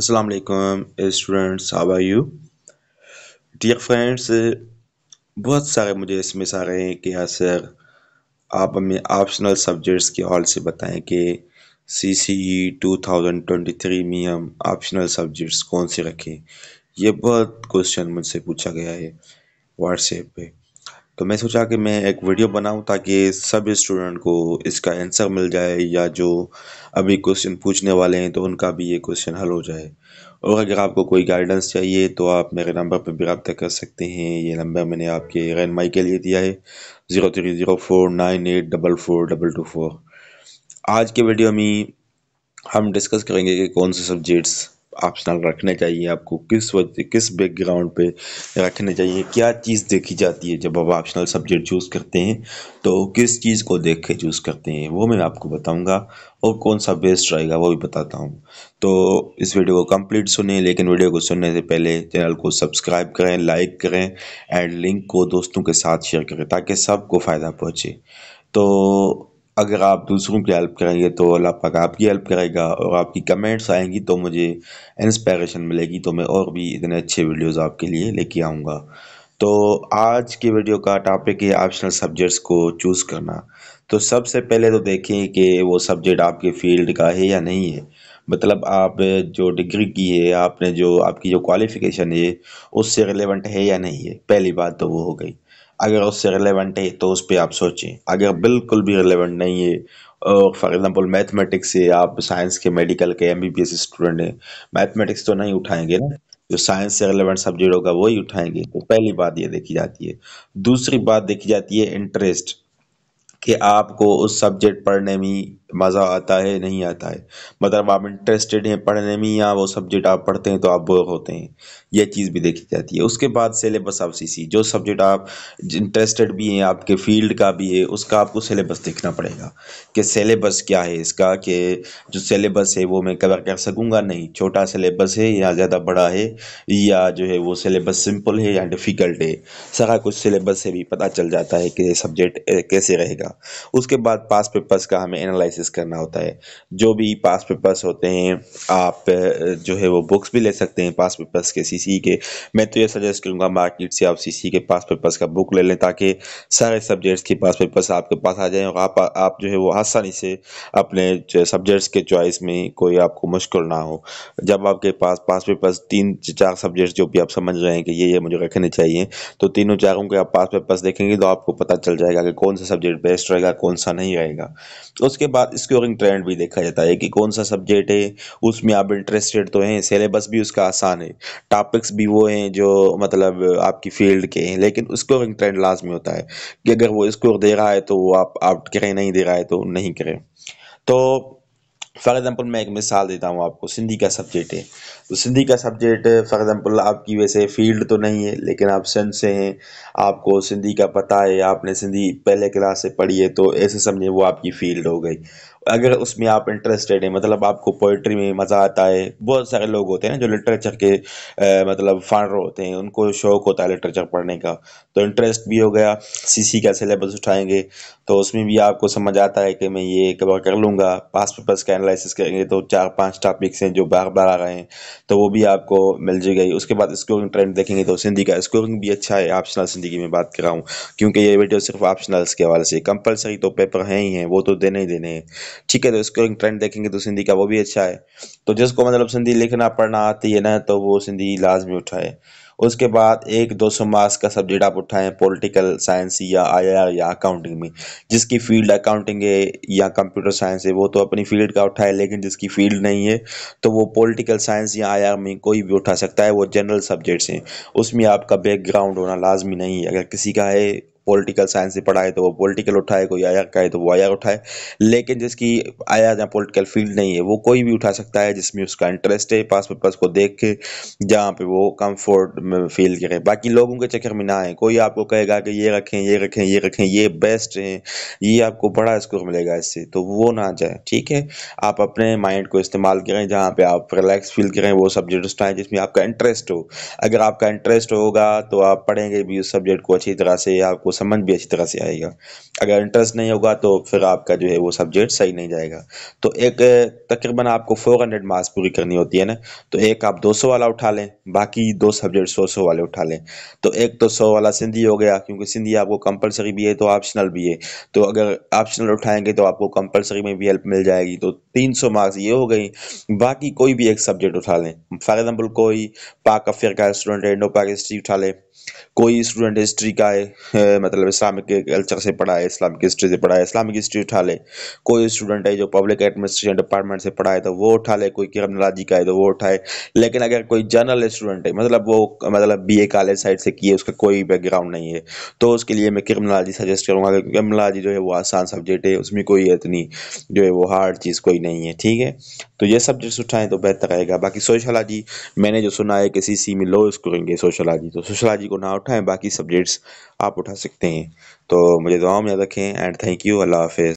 असलकम students how are you dear friends बहुत सारे मुझे इसमें आ रहे हैं कि यार हाँ, सर आप हमें ऑप्शनल सब्जेक्ट्स के हॉल से बताएं कि C C E two thousand twenty three में हम ऑप्शनल सब्जेक्ट्स कौन से रखें ये बहुत क्वेश्चन मुझसे पूछा गया है व्हाट्सएप पे तो मैं सोचा कि मैं एक वीडियो बनाऊं ताकि सब स्टूडेंट को इसका आंसर मिल जाए या जो अभी क्वेश्चन पूछने वाले हैं तो उनका भी ये क्वेश्चन हल हो जाए और अगर आपको कोई गाइडेंस चाहिए तो आप मेरे नंबर पर भी रबता कर सकते हैं ये नंबर मैंने आपके रहनमाई के लिए दिया है zero three zero four nine eight double four double two four आज के वीडियो में हम डिस्कस करेंगे कि कौन से सब्जेक्ट्स ऑप्शनल रखने चाहिए आपको किस वजह किस बैकग्राउंड पे रखने चाहिए क्या चीज़ देखी जाती है जब आप ऑप्शनल सब्जेक्ट चूज़ करते हैं तो किस चीज़ को देख के चूज़ करते हैं वो मैं आपको बताऊंगा और कौन सा बेस्ट रहेगा वो भी बताता हूँ तो इस वीडियो को कंप्लीट सुने लेकिन वीडियो को सुनने से पहले चैनल को सब्सक्राइब करें लाइक करें एंड लिंक को दोस्तों के साथ शेयर करें ताकि सबको फ़ायदा पहुँचे तो अगर आप दूसरों की हेल्प करेंगे तो अल्लाह पाक आपकी हेल्प करेगा और आपकी कमेंट्स आएंगी तो मुझे इंस्पायरेशन मिलेगी तो मैं और भी इतने अच्छे वीडियोस आपके लिए लेके आऊँगा तो आज की वीडियो का टॉपिक है ऑप्शनल सब्जेक्ट्स को चूज़ करना तो सबसे पहले तो देखें कि वो सब्जेक्ट आपके फील्ड का है या नहीं है मतलब आप जो डिग्री की है आपने जो आपकी जो क्वालिफ़िकेशन है उससे रिलेवेंट है या नहीं है पहली बात तो वो हो गई अगर उससे रिलेवेंट है तो उस पर आप सोचें अगर बिल्कुल भी रिलेवेंट नहीं है और फॉर एग्जांपल मैथमेटिक्स से आप साइंस के मेडिकल के एम स्टूडेंट हैं मैथमेटिक्स तो नहीं उठाएंगे ना जो साइंस से रिलेवेंट सब्जेक्ट होगा वही उठाएंगे तो पहली बात ये देखी जाती है दूसरी बात देखी जाती है इंटरेस्ट कि आपको उस सब्जेक्ट पढ़ने में मज़ा आता है नहीं आता है मतलब आप इंटरेस्टेड हैं पढ़ने में या वो सब्जेक्ट आप पढ़ते हैं तो आप बोर होते हैं यह चीज़ भी देखी जाती है उसके बाद सिलेबस आप सी जो सब्जेक्ट आप इंटरेस्टेड भी हैं आपके फील्ड का भी है उसका आपको सिलेबस देखना पड़ेगा कि सिलेबस क्या है इसका कि जो सिलेबस है वो मैं कवर कर सकूँगा नहीं छोटा सिलेबस है या ज़्यादा बड़ा है या जो है वो सिलेबस सिंपल है या डिफ़िकल्ट है सारा कुछ सिलेबस से भी पता चल जाता है कि सब्जेक्ट कैसे रहेगा उसके बाद पास पेपर्स का हमें एनालिस एनालिसिस करना होता है जो भी पास पेपर्स होते हैं आप जो है वो बुक्स भी ले सकते हैं पास पेपर्स के सीसी e के मैं तो ये सजेस्ट करूँगा मार्केट से आप सीसी e के पास पेपर्स का बुक ले लें ताकि सारे सब्जेक्ट्स के पास पेपर्स आपके पास आ जाएँ और आप, आप जो है वो आसानी से अपने सब्जेक्ट्स के चॉइस में कोई आपको मुश्किल ना हो जब आपके पास पास पेपर्स तीन चार सब्जेक्ट्स जो भी आप समझ रहे हैं कि ये ये मुझे रखने चाहिए तो तीनों चारों के आप पास पेपर्स देखेंगे तो आपको पता चल जाएगा कि कौन सा सब्जेक्ट बेस्ट रहेगा कौन सा नहीं रहेगा उसके बाद साथ स्कोरिंग ट्रेंड भी देखा जाता है कि कौन सा सब्जेक्ट है उसमें आप इंटरेस्टेड तो हैं सिलेबस भी उसका आसान है टॉपिक्स भी वो हैं जो मतलब आपकी फील्ड के हैं लेकिन स्कोरिंग ट्रेंड लाजमी होता है कि अगर वो स्कोर दे रहा है तो वो आप आउट करें नहीं दे रहा है तो नहीं करें तो फॉर एग्जांपल मैं एक मिसाल देता हूँ आपको सिंधी का सब्जेक्ट है तो सिंधी का सब्जेक्ट फॉर एग्जांपल आपकी वैसे फील्ड तो नहीं है लेकिन आप सन से हैं आपको सिंधी का पता है आपने सिंधी पहले क्लास से पढ़ी है तो ऐसे समझे वो आपकी फील्ड हो गई अगर उसमें आप इंटरेस्टेड हैं मतलब आपको पोइट्री में मज़ा आता है बहुत सारे लोग होते हैं ना जो लिटरेचर के आ, मतलब फाडर होते हैं उनको शौक़ होता है लिटरेचर पढ़ने का तो इंटरेस्ट भी हो गया सीसी का सिलेबस उठाएंगे तो उसमें भी आपको समझ आता है कि मैं ये कवर कर लूँगा पास पेपर्स का एनालिसिस करेंगे तो चार पाँच टॉपिक्स हैं जो बार बार आ रहे हैं तो वो भी आपको मिल जाएगी उसके बाद स्कोरिंग ट्रेंड देखेंगे तो सिंधी का स्कोरिंग भी अच्छा है ऑप्शनल सिंधी की मैं बात कर रहा हूँ क्योंकि ये वीडियो सिर्फ ऑप्शनल्स के हवाले से कंपलसरी तो पेपर हैं ही हैं वो तो देने ही देने हैं ठीक है तो इसको ट्रेंड देखेंगे तो सिंधी का वो भी अच्छा है तो जिसको मतलब सिंधी लिखना पढ़ना आती है ना तो वो सिंधी लाजमी उठाए उसके बाद एक दो सौ मार्क्स का सब्जेक्ट आप उठाएं पॉलिटिकल साइंस या आई या अकाउंटिंग में जिसकी फील्ड अकाउंटिंग है या कंप्यूटर साइंस है वो तो अपनी फील्ड का उठाए लेकिन जिसकी फील्ड नहीं है तो वो पॉलिटिकल साइंस या आई में कोई भी उठा सकता है वो जनरल सब्जेक्ट्स हैं उसमें आपका बैकग्राउंड होना लाजमी नहीं है अगर किसी का है पॉलिटिकल साइंस से पढ़ा है तो वो पॉलिटिकल उठाए कोई आया का है तो वो आया उठाए लेकिन जिसकी आया जहाँ पॉलिटिकल फील्ड नहीं है वो कोई भी उठा सकता है जिसमें उसका इंटरेस्ट है पास पेपर्स को देख के जहाँ पे वो कम्फर्ट फील करें बाकी लोगों के चक्कर में ना आए कोई आपको कहेगा कि ये रखें ये रखें ये रखें ये बेस्ट हैं ये आपको बड़ा स्कोर मिलेगा इससे तो वो ना जाए ठीक है आप अपने माइंड को इस्तेमाल करें जहाँ पे आप रिलैक्स फील करें वो सब्जेक्ट उठाएं जिसमें आपका इंटरेस्ट हो अगर आपका इंटरेस्ट होगा तो आप पढ़ेंगे भी उस सब्जेक्ट को अच्छी तरह से आपको आपको समझ भी अच्छी तरह से आएगा अगर इंटरेस्ट नहीं होगा तो फिर आपका जो है वो सब्जेक्ट सही नहीं जाएगा तो एक तकरीबन आपको फोर हंड्रेड मार्क्स पूरी करनी होती है ना तो एक आप दो सौ वाला उठा लें बाकी दो सब्जेक्ट सौ सौ वाले उठा लें तो एक तो सौ वाला सिंधी हो गया क्योंकि सिंधी आपको कंपलसरी भी है तो ऑप्शनल भी है तो अगर ऑप्शनल उठाएंगे तो आपको कंपलसरी में भी हेल्प मिल जाएगी तो तीन सौ मार्क्स ये हो गई बाकी कोई भी एक सब्जेक्ट उठा लें फॉर एग्जाम्पल कोई पाक अफेयर का स्टूडेंट है इंडो पाक हिस्ट्री उठा ले कोई स्टूडेंट हिस्ट्री का है मतलब इस्लामिक कल्चर से पढ़ा है इस्लामिक हिस्ट्री से पढ़ा है इस्लामिक हिस्ट्री उठा ले कोई स्टूडेंट है जो पब्लिक एडमिनिस्ट्रेशन डिपार्टमेंट से पढ़ा है तो वो उठा ले कोई किरमराजी का है तो वो उठाए लेकिन अगर कोई जनरल स्टूडेंट है मतलब वो मतलब बी कॉलेज साइड से किए उसका कोई बैकग्राउंड नहीं है तो उसके लिए मैं क्रिमिनलॉजी सजेस्ट करूँगा क्योंकि जो है वो आसान सब्जेक्ट है उसमें कोई इतनी जो है वो हार्ड चीज़ कोई नहीं है ठीक है तो ये सब्जेक्ट्स उठाएं तो बेहतर रहेगा बाकी सोशलॉजी मैंने जो सुना है कि सी में लो स्कोरिंग है सोशलॉजी तो सोशलॉजी को ना उठाएं बाकी सब्जेक्ट्स आप उठा सकते हैं तो मुझे दुआओं में याद रखें एंड थैंक यू अल्लाह हाफिज़